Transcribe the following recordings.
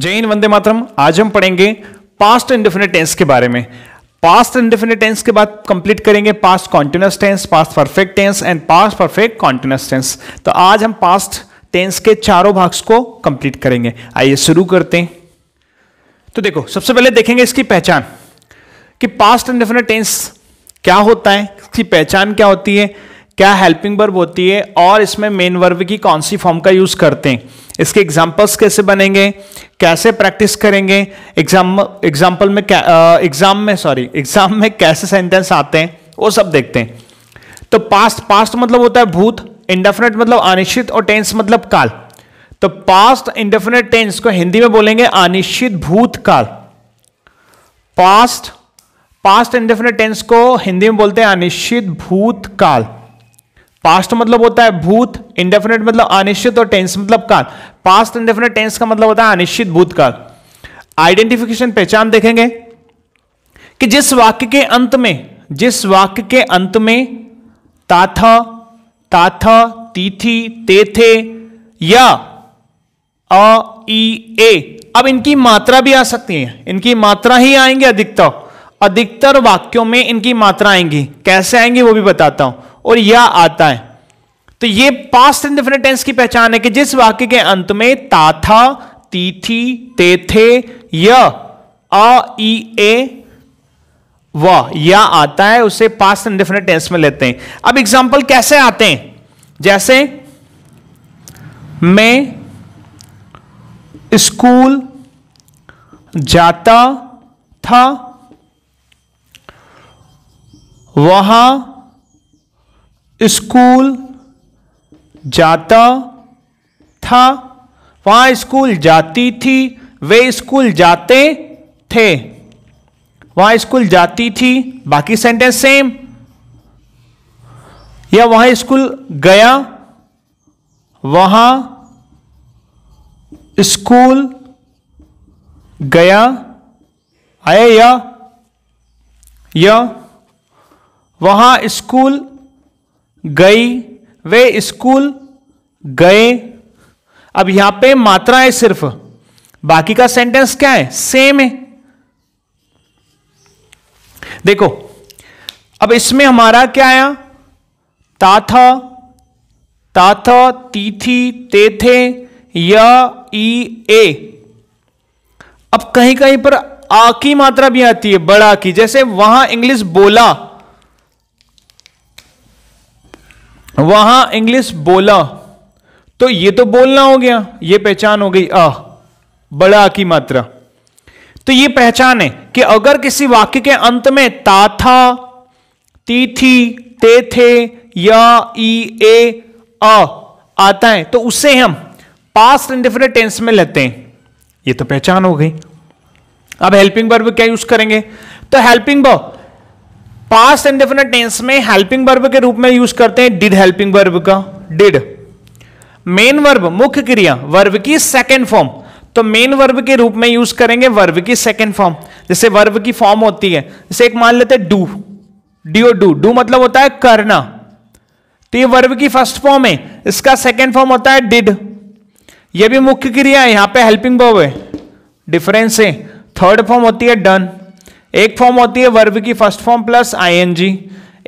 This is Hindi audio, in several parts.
जय हिंद वंदे मातरम आज हम पढ़ेंगे पास्ट इंडिफिनिट टेंस के बारे में पास्ट इंडिफिनिट टेंस के बाद कंप्लीट करेंगे past continuous tense past perfect tense and past perfect continuous tense तो आज हम पास्ट टेंस के चारों भाग्स को कंप्लीट करेंगे आइए शुरू करते हैं तो देखो सबसे पहले देखेंगे इसकी पहचान कि पास्ट इंडिफिनिट टेंस क्या होता है इसकी पहचान क्या होती है क्या हेल्पिंग वर्ब होती है और इसमें मेन वर्ब की कौन सी फॉर्म का यूज करते हैं इसके एग्जाम्पल्स कैसे बनेंगे कैसे प्रैक्टिस करेंगे एग्जाम एग्जाम्पल में एग्जाम में सॉरी एग्जाम में कैसे सेंटेंस आते हैं वो सब देखते हैं तो पास्ट पास्ट मतलब होता है भूत इंडेफिनेट मतलब अनिश्चित और टेंस मतलब काल तो पास्ट इंडेफिनेट टेंस को हिंदी में बोलेंगे अनिश्चित भूतकाल पास्ट पास्ट इंडेफिनेट टेंस को हिंदी में बोलते हैं अनिश्चित भूतकाल पास्ट मतलब होता है भूत इंडेफिनेट मतलब अनिश्चित और टेंस मतलब काल पास्ट इंडेफिनेट टेंस का मतलब होता है अनिश्चित भूतकाल आइडेंटिफिकेशन पहचान देखेंगे कि जिस वाक्य के अंत में जिस वाक्य के अंत में ताथ ताथ तिथि तेथे या अ ई ए अब इनकी मात्रा भी आ सकती है इनकी मात्रा ही आएंगे अधिकतर अधिकतर वाक्यों में इनकी मात्रा आएंगी कैसे आएंगी वो भी बताता हूं और या आता है तो ये पास्ट इंडिफिनिट टेंस की पहचान है कि जिस वाक्य के अंत में ताथा तिथि तेथे या आ, ई ए व या आता है उसे पास्ट इंडिफिनिट टेंस में लेते हैं अब एग्जांपल कैसे आते हैं जैसे मैं स्कूल जाता था वहां स्कूल जाता था वहां स्कूल जाती थी वे स्कूल जाते थे वहां स्कूल जाती थी बाकी सेंटेंस सेम या वहाँ स्कूल गया वहां स्कूल गया आए या या वहां स्कूल गई वे स्कूल गए अब यहां पे मात्रा है सिर्फ बाकी का सेंटेंस क्या है सेम है देखो अब इसमें हमारा क्या आया ताथा ताथ तिथि तेथे य ई ए अब कहीं कहीं पर आ की मात्रा भी आती है बड़ा की जैसे वहां इंग्लिश बोला वहां इंग्लिश बोला तो ये तो बोलना हो गया ये पहचान हो गई आ बड़ा की मात्रा तो ये पहचान है कि अगर किसी वाक्य के अंत में थी ते थे या ई ए आ आता है तो उसे हम पास्ट इंडिफिनिट टेंस में लेते हैं ये तो पहचान हो गई अब हेल्पिंग वर्ब क्या यूज करेंगे तो helping verb past indefinite tense में हेल्पिंग वर्ब के रूप में यूज करते हैं डिड हेल्पिंग वर्ब का डिड मेन वर्ब मुख्य क्रिया वर्ब की सेकेंड फॉर्म तो मेन वर्ब के रूप में यूज करेंगे वर्ब की सेकेंड फॉर्म जैसे वर्ब की फॉर्म होती है जैसे एक मान लेते हैं डू डीओ डू डू मतलब होता है करना तो ये वर्ब की फर्स्ट फॉर्म है इसका सेकेंड फॉर्म होता है डिड ये भी मुख्य क्रिया है यहां पे हेल्पिंग वर्ब है डिफरेंस है थर्ड फॉर्म होती है डन एक फॉर्म होती है वर्ब की फर्स्ट फॉर्म प्लस आईएनजी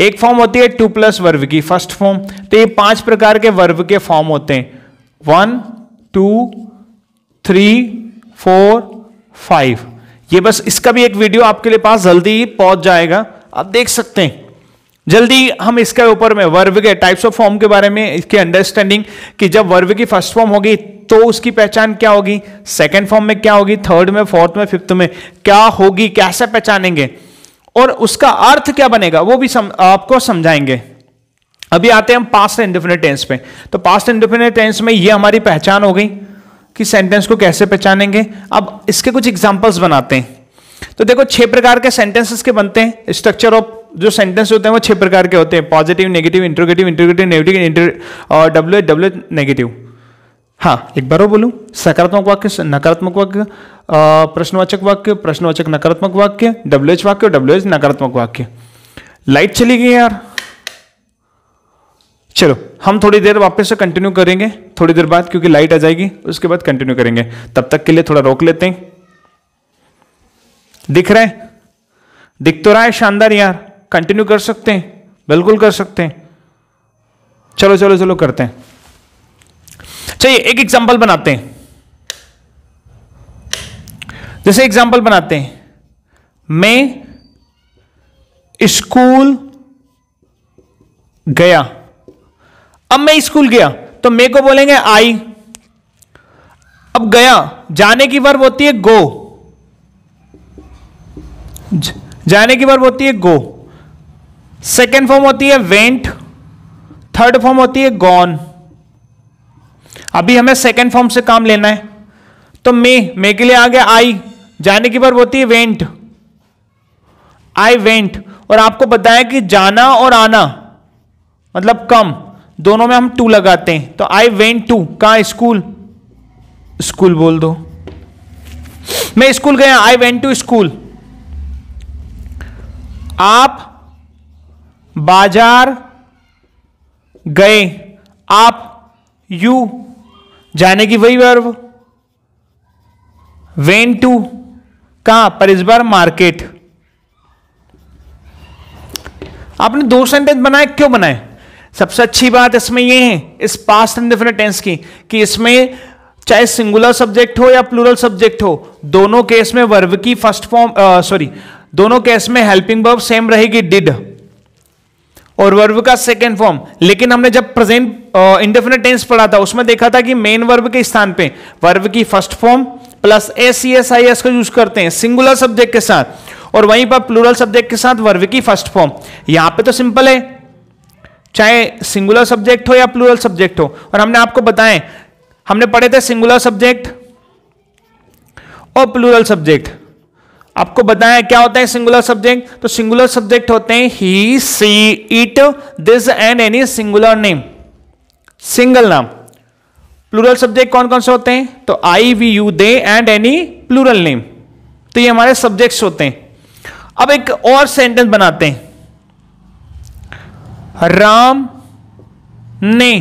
एक फॉर्म होती है टू प्लस वर्ब की फर्स्ट फॉर्म तो ये पांच प्रकार के वर्ब के फॉर्म होते हैं one two three four five ये बस इसका भी एक वीडियो आपके लिए पास जल्दी ही पहुंच जाएगा आप देख सकते हैं जल्दी हम इसके ऊपर में वर्ब के टाइप्स ऑफ फॉर्म के बारे में इसकी अंडरस्टैंडिंग कि जब वर्ब की फर्स्ट फॉर्म होगी तो उसकी पहचान क्या होगी सेकेंड फॉर्म में क्या होगी थर्ड में फोर्थ में फिफ्थ में क्या होगी कैसे पहचानेंगे और उसका अर्थ क्या बनेगा वो भी सम, आपको समझाएंगे अभी आते हैं हम पास्ट इंडिफिनिट टेंस पे तो पास्ट इंडिफिनिट टेंस में ये हमारी पहचान हो गई कि सेंटेंस को कैसे पहचानेंगे अब इसके कुछ एग्जाम्पल्स बनाते हैं तो देखो छह प्रकार के सेंटेंसेस के बनते हैं स्ट्रक्चर ऑफ जो सेंटेंस होते हैं वो छह प्रकार के होते हैं positive negative interrogative interrogative negative W W negative हाँ एक बार और बोलूँ सकारात्मक वाक्य नकारात्मक वाक्य प्रश्नवाचक वाक्य प्रश्नवाचक नकारात्मक वाक्य डब्ल्यू एच वाक्य डब्ल्यू एच नकारात्मक वाक्य लाइट चली गई यार चलो हम थोड़ी देर वापस से कंटिन्यू करेंगे थोड़ी देर बाद क्योंकि लाइट आ जाएगी उसके बाद कंटिन्यू करेंगे तब तक के लिए थोड़ा रोक लेते हैं दिख रहा है दिख तो रहा है शानदार यार कंटिन्यू कर सकते हैं बिल्कुल कर सकते हैं चलो चलो चलो करते हैं चलिए एक एग्जाम्पल बनाते हैं जैसे एग्जाम्पल बनाते हैं मैं स्कूल गया अब मैं स्कूल गया तो मे को बोलेंगे आई अब गया जाने की वर्ब होती है गो जाने की वर्ब होती है गो सेकेंड फॉर्म होती है वेंट थर्ड फॉर्म होती है गॉन अभी हमें सेकेंड फॉर्म से काम लेना है तो मे मे के लिए आ गया आई जाने की बार होती है वेंट आई वेंट और आपको बताया कि जाना और आना मतलब कम दोनों में हम टू लगाते हैं तो आई वेंट टू कहा स्कूल स्कूल बोल दो मैं स्कूल गया आई वेंट टू स्कूल आप बाजार गए आप यू जाने की वही वर्व वेन टू कहा पर इस बार मार्केट आपने दो सेंटेंस बनाए क्यों बनाए सबसे अच्छी बात इसमें यह है इस पास्ट इंडिफिनिट टेंस की कि इसमें चाहे सिंगुलर सब्जेक्ट हो या प्लूरल सब्जेक्ट हो दोनों केस में वर्व की फर्स्ट फॉर्म सॉरी दोनों केस में हेल्पिंग वर्ब सेम रहेगी डिड और वर्ब का सेकेंड फॉर्म लेकिन हमने जब प्रेजेंट इंडेफिनेट टेंस पढ़ा था उसमें देखा था कि मेन वर्ब के स्थान पे वर्ब की first form plus A C S I S का यूज करते हैं सिंगुलर सब्जेक्ट के साथ और वहीं पर प्लूरल सब्जेक्ट के साथ वर्ब की फर्स्ट फॉर्म यहां पे तो सिंपल है चाहे सिंगुलर सब्जेक्ट हो या प्लूरल सब्जेक्ट हो और हमने आपको बताए हमने पढ़े थे सिंगुलर सब्जेक्ट और प्लूरल सब्जेक्ट आपको बताया क्या होता है सिंगुलर सब्जेक्ट तो सिंगुलर सब्जेक्ट होते हैं he she it this and any singular name single नाम प्लूरल सब्जेक्ट कौन कौन से होते हैं तो I we you they and any plural name तो ये हमारे सब्जेक्ट्स होते हैं अब एक और सेंटेंस बनाते हैं राम ने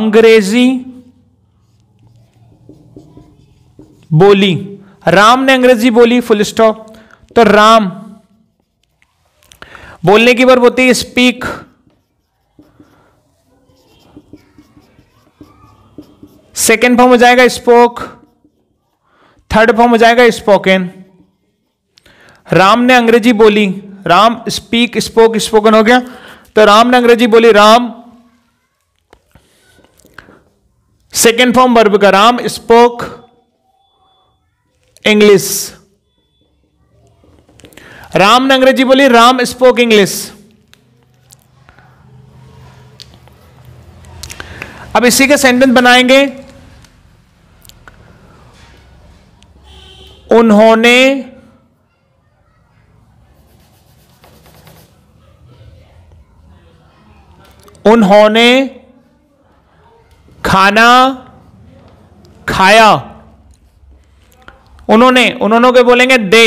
अंग्रेजी बोली राम ने अंग्रेजी बोली फुल स्टॉप तो राम बोलने की बार होती है स्पीक सेकेंड फॉर्म हो जाएगा स्पोक थर्ड फॉर्म हो जाएगा स्पोकन राम ने अंग्रेजी बोली राम स्पीक स्पोक स्पोकन हो गया तो राम ने अंग्रेजी बोली राम सेकेंड फॉर्म वर्ब का राम स्पोक इंग्लिश राम ने अंग्रेजी बोली राम स्पोक इंग्लिश अब इसी के सेंटेंस बनाएंगे उन्होंने उन्होंने खाना खाया उन्होंने उन्होंने के बोलेंगे दे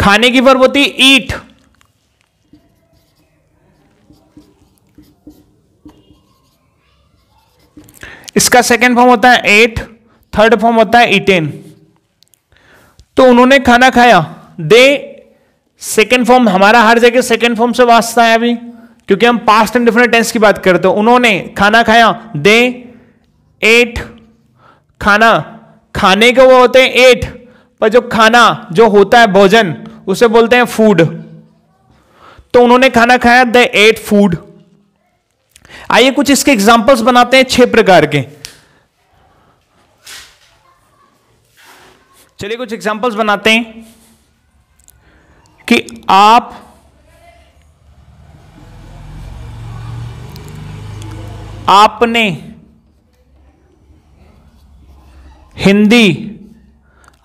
खाने की वर्ब होती ईट इसका सेकेंड फॉर्म होता है एट थर्ड फॉर्म होता है इटेन तो उन्होंने खाना खाया दे सेकेंड फॉर्म हमारा हर जगह सेकेंड फॉर्म से वास्ता है अभी क्योंकि हम पास्ट एंड डिफरेंट टेंस की बात करते हो उन्होंने खाना खाया दे एट खाना खाने के वो होते हैं एट पर जो खाना जो होता है भोजन उसे बोलते हैं फूड तो उन्होंने खाना खाया द एट फूड आइए कुछ इसके एग्जाम्पल्स बनाते हैं छह प्रकार के चलिए कुछ एग्जाम्पल्स बनाते हैं कि आप आपने हिंदी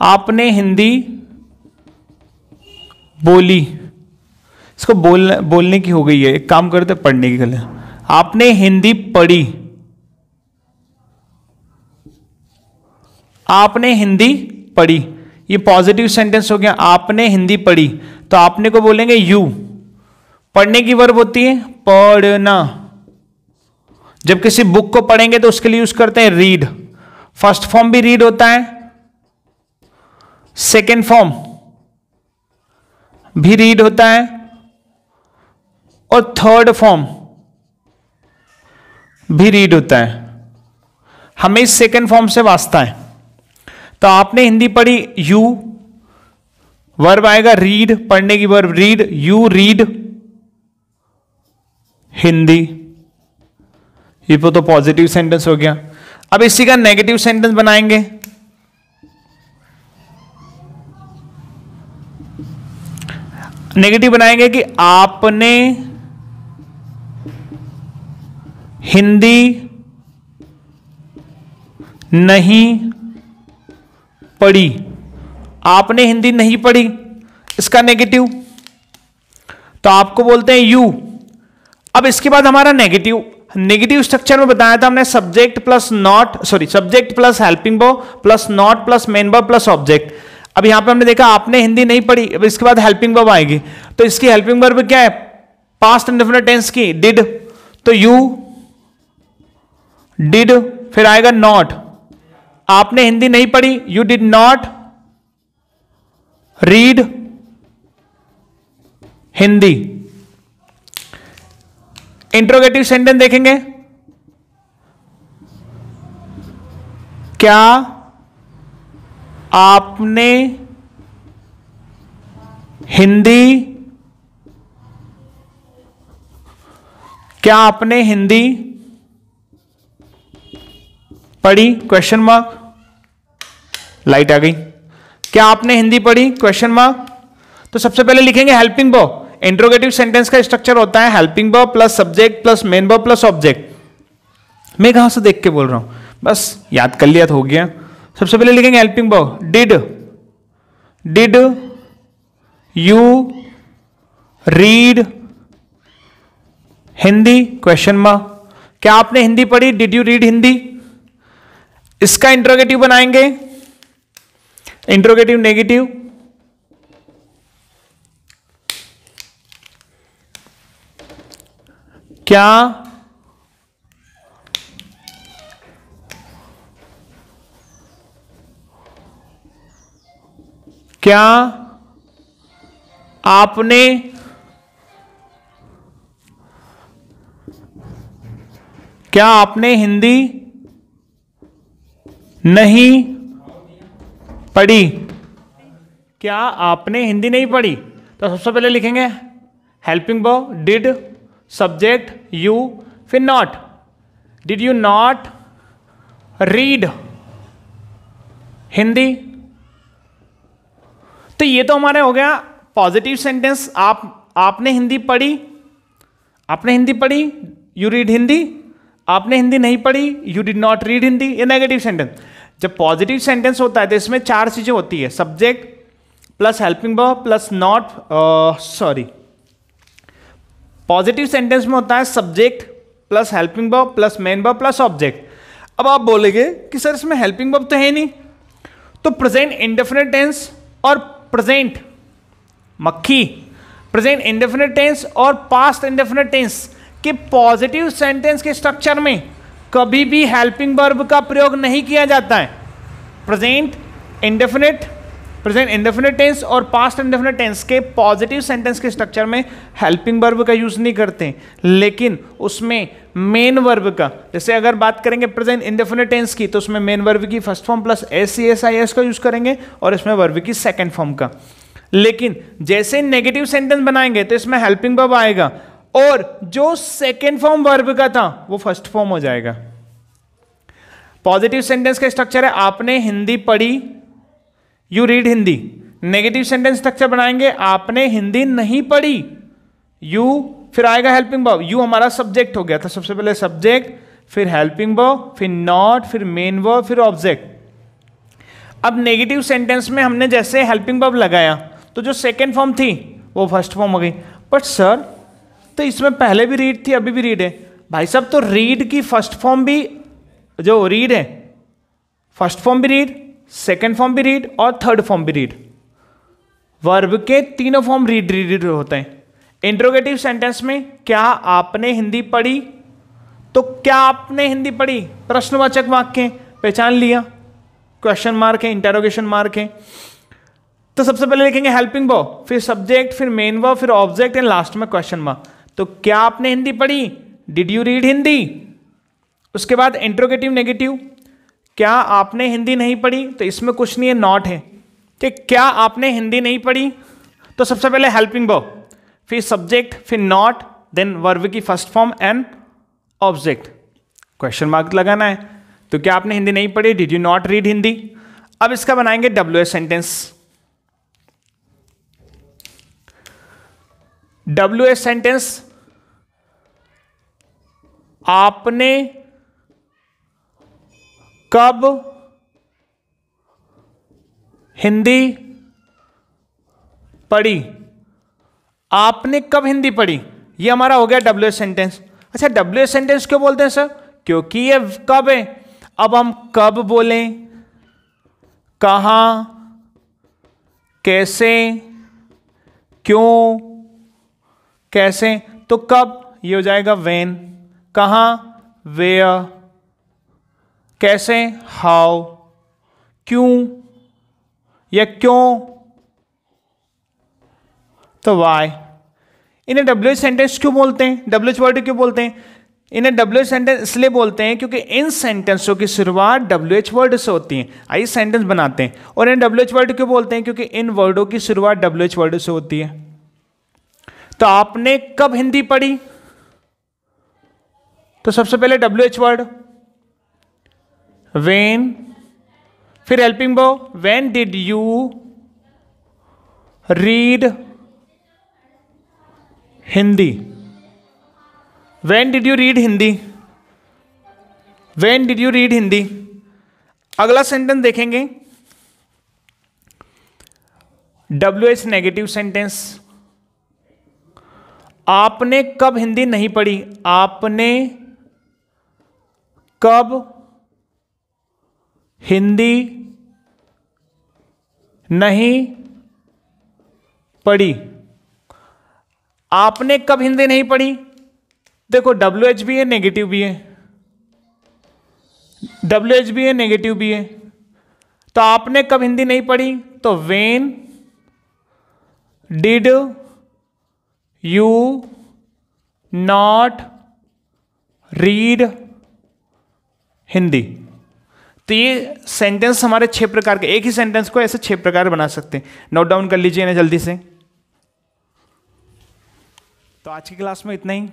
आपने हिंदी बोली इसको बोल बोलने की हो गई है एक काम करते पढ़ने की गलत आपने हिंदी पढ़ी आपने हिंदी पढ़ी ये पॉजिटिव सेंटेंस हो गया आपने हिंदी पढ़ी तो आपने को बोलेंगे यू पढ़ने की वर्ब होती है पढ़ना जब किसी बुक को पढ़ेंगे तो उसके लिए यूज करते हैं रीड फर्स्ट फॉर्म भी रीड होता है सेकेंड फॉर्म भी रीड होता है और थर्ड फॉर्म भी रीड होता है हमें इस सेकेंड फॉर्म से वास्ता है तो आपने हिंदी पढ़ी यू वर्ब आएगा रीड पढ़ने की verb read you read Hindi ये तो पॉजिटिव सेंटेंस हो गया अब इसी का नेगेटिव सेंटेंस बनाएंगे नेगेटिव बनाएंगे कि आपने हिंदी नहीं पढ़ी आपने हिंदी नहीं पढ़ी इसका नेगेटिव तो आपको बोलते हैं यू अब इसके बाद हमारा नेगेटिव नेगेटिव स्ट्रक्चर में बताया था हमने subject plus not sorry subject plus helping verb plus not plus main verb plus object अब यहां पे हमने देखा आपने हिंदी नहीं पढ़ी अब इसके बाद हेल्पिंग वर्ब आएगी तो इसकी हेल्पिंग बर्ब क्या है पास्ट इंडिफिनिट टेंस की डिड तो यू डिड फिर आएगा नॉट आपने हिंदी नहीं पढ़ी you did not read Hindi interrogative sentence देखेंगे क्या आपने हिंदी क्या आपने हिंदी पढ़ी क्वेश्चन मार्क लाइट आ गई क्या आपने हिंदी पढ़ी क्वेश्चन मार्क तो सबसे पहले लिखेंगे हेल्पिंग बॉ इंट्रोगेटिव सेंटेंस का स्ट्रक्चर होता है helping verb plus subject plus main verb plus object मैं कहां से देख के बोल रहा हूं बस याद कर लिया तो हो गया सबसे पहले लिखेंगे helping verb did did you read Hindi question mark क्या आपने हिंदी पढ़ी डिड यू रीड हिंदी इसका इंट्रोगेटिव बनाएंगे इंट्रोगेटिव नेगेटिव क्या क्या आपने क्या आपने हिंदी नहीं पढ़ी क्या आपने हिंदी नहीं पढ़ी तो सबसे पहले लिखेंगे helping verb did subject you फिर not did you not read Hindi तो ये तो हमारे हो गया पॉजिटिव सेंटेंस आप आपने हिंदी पढ़ी आपने हिंदी पढ़ी यू रीड हिंदी आपने हिंदी नहीं पढ़ी you did not read Hindi ये नेगेटिव सेंटेंस जब पॉजिटिव सेंटेंस होता है तो इसमें चार चीज़ें होती है subject plus helping verb plus not sorry positive sentence में होता है subject plus helping verb plus main verb plus object अब आप बोलेंगे कि सर इसमें हेल्पिंग बॉब तो है नहीं तो प्रेजेंट इंडेफिनेट टेंस और प्रेजेंट मक्खी प्रेजेंट इंडेफिनेट टेंस और पास्ट इंडेफिनेट टेंस के पॉजिटिव सेंटेंस के स्ट्रक्चर में कभी भी हेल्पिंग बर्ब का प्रयोग नहीं किया जाता है present indefinite present indefinite tense और पास्ट इंडेफिनेट टेंस के पॉजिटिव सेंटेंस के स्ट्रक्चर में हेल्पिंग वर्ब का यूज़ नहीं करते लेकिन उसमें मेन वर्ब का जैसे अगर बात करेंगे प्रेजेंट इंडेफिनेट टेंस की तो उसमें मेन वर्ब की first form plus S C S I S का यूज़ करेंगे और इसमें वर्ब की सेकेंड फॉर्म का लेकिन जैसे नेगेटिव सेंटेंस बनाएंगे तो इसमें हेल्पिंग वर्ब आएगा और जो सेकेंड फॉर्म वर्ब का था वो फर्स्ट फॉर्म हो जाएगा पॉजिटिव सेंटेंस का स्ट्रक्चर है आपने हिंदी पढ़ी you read Hindi negative sentence structure बनाएंगे आपने हिंदी नहीं पढ़ी यू फिर आएगा हेल्पिंग बॉब यू हमारा सब्जेक्ट हो गया था सबसे पहले सब्जेक्ट फिर हेल्पिंग बॉब फिर नॉट फिर मेन वर्ब फिर ऑब्जेक्ट अब नेगेटिव सेंटेंस में हमने जैसे हेल्पिंग बॉब लगाया तो जो सेकेंड फॉर्म थी वो फर्स्ट फॉर्म हो गई बट सर तो इसमें पहले भी रीड थी अभी भी रीड है भाई साहब तो रीड की फर्स्ट फॉर्म भी जो रीड है फर्स्ट फॉर्म भी रीड सेकेंड फॉर्म भी रीड और थर्ड फॉर्म भी रीड वर्ब के तीनों फॉर्म रीड रीड होते हैं इंट्रोगेटिव सेंटेंस में क्या आपने हिंदी पढ़ी तो क्या आपने हिंदी पढ़ी प्रश्नवाचक वाक्य पहचान लिया क्वेश्चन मार्क है इंटेरोगेशन मार्क है तो सबसे पहले लिखेंगे हेल्पिंग बॉ फिर सब्जेक्ट फिर मेन वॉ फिर ऑब्जेक्ट एंड लास्ट में क्वेश्चन मार्क तो क्या आपने हिंदी पढ़ी डिड यू रीड हिंदी उसके बाद इंट्रोगेटिव नेगेटिव क्या आपने हिंदी नहीं पढ़ी तो इसमें कुछ नहीं है नॉट है ठीक क्या आपने हिंदी नहीं पढ़ी तो सबसे पहले हेल्पिंग बो फिर सब्जेक्ट फिर नॉट देन वर्व की first form and object question mark लगाना है तो क्या आपने हिंदी नहीं पढ़ी did you not read Hindi अब इसका बनाएंगे W S sentence W S sentence आपने कब हिंदी पढ़ी आपने कब हिंदी पढ़ी ये हमारा हो गया डब्ल्यू एस सेंटेंस अच्छा डब्ल्यू एस सेंटेंस क्यों बोलते हैं सर क्योंकि ये कब है अब हम कब बोलें कहा कैसे क्यों कैसे तो कब ये हो जाएगा वेन कहा वेयर कैसे हाउ क्यों या क्यों तो वाई इन्हें डब्ल्यू सेंटेंस क्यों बोलते हैं डब्ल्यू वर्ड क्यों बोलते हैं इन्हें डब्ल्यू सेंटेंस इसलिए बोलते हैं क्योंकि इन सेंटेंसों की शुरुआत डब्ल्यू एच वर्ड से होती है आइए सेंटेंस बनाते हैं और इन्हें डब्ल्यू एच वर्ड क्यों बोलते हैं क्योंकि इन वर्डों की शुरुआत डब्ल्यू एच वर्ड से होती है तो आपने कब हिंदी पढ़ी तो सबसे पहले डब्ल्यू एच वर्ड वेन फिर helping verb when did you read Hindi when did you read Hindi when did you read Hindi अगला सेंटेंस देखेंगे डब्ल्यू एच नेगेटिव सेंटेंस आपने कब हिंदी नहीं पढ़ी आपने कब हिंदी नहीं पढ़ी आपने कब हिंदी नहीं पढ़ी देखो डब्ल्यू एच भी है नेगेटिव भी है डब्ल्यू एच भी है नेगेटिव भी है तो आपने कब हिंदी नहीं पढ़ी तो when did you not read Hindi तो ये सेंटेंस हमारे छह प्रकार के एक ही सेंटेंस को ऐसे छह प्रकार बना सकते हैं नोट डाउन कर लीजिए ना जल्दी से तो आज की क्लास में इतना ही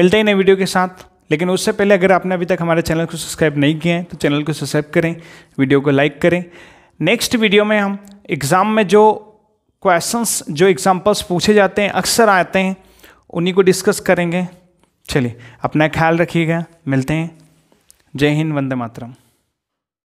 मिलते ही नए वीडियो के साथ लेकिन उससे पहले अगर आपने अभी तक हमारे चैनल को सब्सक्राइब नहीं किया है तो चैनल को सब्सक्राइब करें वीडियो को लाइक करें नेक्स्ट वीडियो में हम एग्ज़ाम में जो क्वेश्चंस जो एग्ज़ाम्पल्स पूछे जाते हैं अक्सर आते हैं उन्हीं को डिस्कस करेंगे चलिए अपना ख्याल रखिएगा मिलते हैं जय हिंद वंदे मातरम